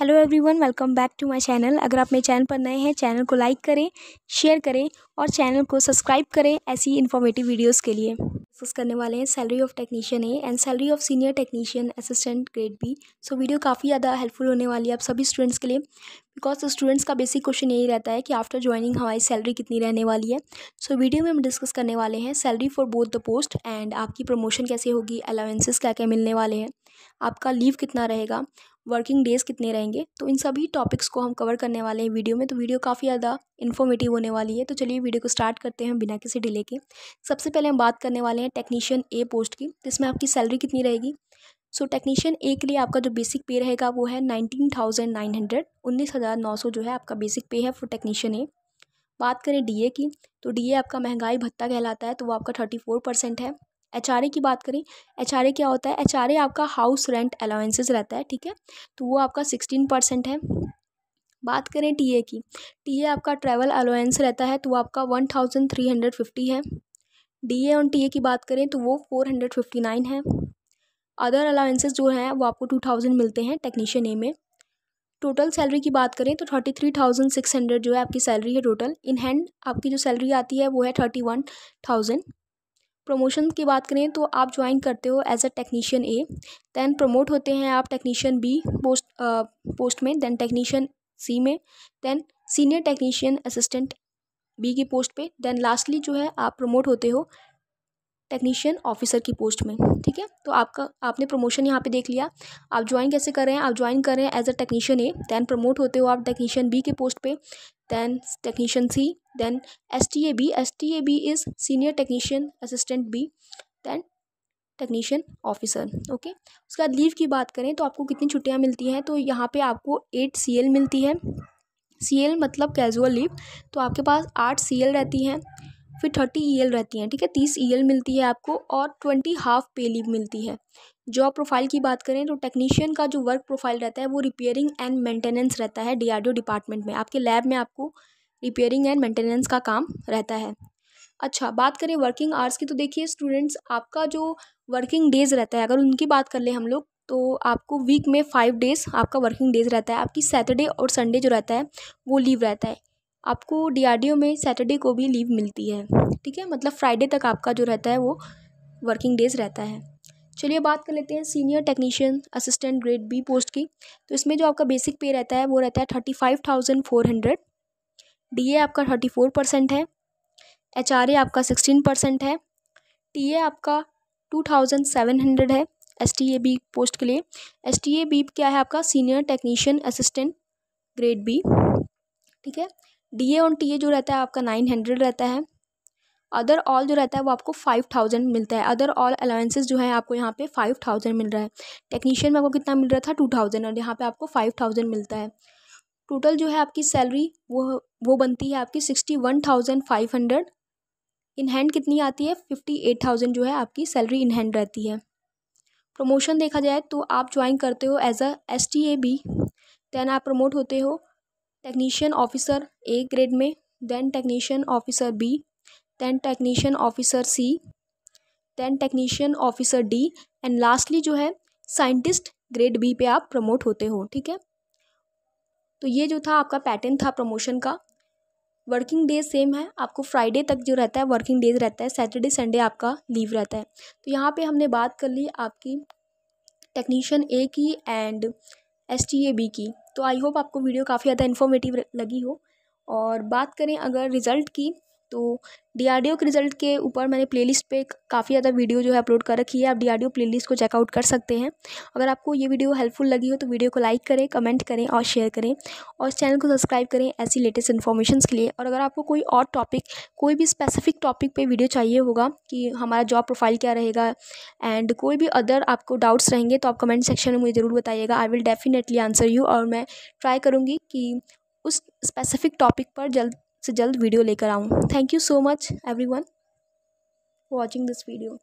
hello everyone welcome back to my channel अगर आप मेरे चैनल पर नए हैं चैनल को लाइक करें शेयर करें और चैनल को सब्सक्राइब करें ऐसी इन्फॉर्मेटिव वीडियोस के लिए डिस्कस करने वाले हैं salary of technician A and salary of senior technician assistant grade B so video काफ़ी ज़्यादा हेल्पफुल होने वाली है आप सभी स्टूडेंट्स के लिए बिकॉज स्टूडेंट्स का बेसिक क्वेश्चन यही रहता है कि आफ्टर ज्वाइनिंग हमारी सैलरी कितनी रहने वाली है सो so, वीडियो में हम डिस्कस करने वाले हैं salary for both the post and आपकी प्रमोशन कैसे होगी अलाउंसेस क्या क्या मिलने वाले हैं आपका लीव कितना रहेगा वर्किंग डेज़ कितने रहेंगे तो इन सभी टॉपिक्स को हम कवर करने वाले हैं वीडियो में तो वीडियो काफ़ी ज़्यादा इन्फॉर्मेटिव होने वाली है तो चलिए वीडियो को स्टार्ट करते हैं बिना किसी डिले के सबसे पहले हम बात करने वाले हैं टेक्नीशियन ए पोस्ट की जिसमें आपकी सैलरी कितनी रहेगी सो टेक्नीशियन ए के लिए आपका जो बेसिक पे रहेगा वो है नाइनटीन थाउजेंड नाइन हंड्रेड उन्नीस हज़ार नौ सौ जो है आपका बेसिक पे है फॉर टेक्नीशियन ए बात करें डीए की तो डीए आपका महंगाई भत्ता कहलाता है तो वो आपका थर्टी फोर परसेंट है एच की बात करें एच क्या होता है एच आपका हाउस रेंट अलाउंसेज रहता है ठीक है तो वो आपका सिक्सटीन परसेंट है बात करें ए की ए आपका ट्रैवल अलाउंस रहता है तो वो आपका one thousand three hundred fifty है डी ए और ए की बात करें तो वो फोर हंड्रेड फिफ्टी नाइन है अदर अलाउंसेज जो हैं वो आपको टू थाउजेंड मिलते हैं टेक्नीशियन ए में टोटल सैलरी की बात करें तो thirty three thousand six hundred जो है आपकी सैलरी है टोटल इन हैंड आपकी जो सैलरी आती है वो है थर्टी वन थाउजेंड प्रमोशन की बात करें तो आप ज्वाइन करते हो as a technician A then promote होते हैं आप टेक्नीशियन बी पोस्ट पोस्ट में दैन टेक्नीशियन सी में then senior technician assistant B की पोस्ट पे दैन लास्टली जो है आप प्रमोट होते हो टेक्नीशियन ऑफिसर की पोस्ट में ठीक है तो आपका आपने प्रमोशन यहाँ पे देख लिया आप ज्वाइन कैसे कर रहे हैं आप ज्वाइन कर रहे हैं as a technician A then promote होते हो आप टेक्नीशियन बी के पोस्ट पे then technician C then stab stab is senior technician assistant b then technician officer okay उसके बाद लीव की बात करें तो आपको कितनी छुट्टियां मिलती हैं तो यहाँ पे आपको एट सी एल मिलती है सी एल मतलब कैजुअल लीव तो आपके पास आठ सी एल रहती हैं फिर थर्टी ई एल रहती हैं ठीक है तीस ई e एल मिलती है आपको और ट्वेंटी हाफ पे लीव मिलती है जॉब प्रोफाइल की बात करें तो टेक्नीशियन का जो वर्क प्रोफाइल रहता है वो रिपेयरिंग एंड मेंटेनेंस रहता है ओ डिपार्टमेंट में आपके लैब में आपको रिपेयरिंग एंड मेंटेनेंस का काम रहता है अच्छा बात करें वर्किंग आवर्स की तो देखिए स्टूडेंट्स आपका जो वर्किंग डेज़ रहता है अगर उनकी बात कर ले हम लोग तो आपको वीक में फाइव डेज़ आपका वर्किंग डेज़ रहता है आपकी सैटरडे और संडे जो रहता है वो लीव रहता है आपको डी में सैटरडे को भी लीव मिलती है ठीक है मतलब फ्राइडे तक आपका जो रहता है वो वर्किंग डेज़ रहता है चलिए बात कर लेते हैं senior technician assistant grade B post की तो इसमें जो आपका बेसिक पे रहता है वो रहता है thirty five thousand four hundred D A आपका थर्टी फोर परसेंट है एच आर ए आपका सिक्सटीन परसेंट है टी ए आपका टू थाउजेंड सेवन हंड्रेड है S T A B post के लिए एस टी ए बी क्या है आपका senior technician assistant grade B ठीक है डी ए और टी ए जो रहता है आपका नाइन हंड्रेड रहता है अदर ऑल जो रहता है वो आपको फाइव थाउजेंड मिलता है अदर ऑल अलाउंसेज जो है आपको यहाँ पे फाइव थाउजेंड मिल रहा है टेक्नीशियन में आपको कितना मिल रहा था टू थाउजेंड और यहाँ पे आपको फाइव थाउजेंड मिलता है टोटल जो है आपकी सैलरी वो वो बनती है आपकी sixty one thousand five hundred in hand कितनी आती है फिफ्टी एट थाउजेंड जो है आपकी सैलरी इन हैंड रहती है प्रमोशन देखा जाए तो आप ज्वाइन करते हो as a S T A B then आप प्रमोट होते हो टेक्नीशियन ऑफिसर ए ग्रेड में then technician officer B then technician officer C then technician officer D and lastly जो है साइंटिस्ट ग्रेड बी पे आप प्रमोट होते हो ठीक है तो ये जो था आपका पैटर्न था प्रमोशन का वर्किंग डेज सेम है आपको फ्राइडे तक जो रहता है वर्किंग डेज रहता है सैटरडे संडे आपका लीव रहता है तो यहाँ पे हमने बात कर ली आपकी टेक्नीशियन ए की and S T A B की तो आई होप आपको वीडियो काफ़ी ज़्यादा इन्फॉर्मेटिव लगी हो और बात करें अगर रिज़ल्ट की तो डी आर डी ओ के रिज़ल्ट के ऊपर मैंने प्ले लिस्ट पर काफ़ी ज़्यादा वीडियो जो है अपलोड कर रखी है आप D R D O play को चेकआउट कर सकते हैं अगर आपको ये वीडियो हेल्पफुल लगी हो तो वीडियो को लाइक करें कमेंट करें और शेयर करें और इस चैनल को सब्सक्राइब करें ऐसी लेटेस्ट इन्फॉर्मेशन के लिए और अगर आपको कोई और टॉपिक कोई भी स्पेसिफिक टॉपिक पर वीडियो चाहिए होगा कि हमारा जॉब प्रोफाइल क्या रहेगा एंड कोई भी अदर आपको डाउट्स रहेंगे तो आप कमेंट सेक्शन में मुझे ज़रूर बताइएगा I will definitely answer you और मैं ट्राई करूँगी कि उस स्पेसिफिक टॉपिक पर जल्द से जल्द वीडियो लेकर आऊँ thank you so much everyone watching this video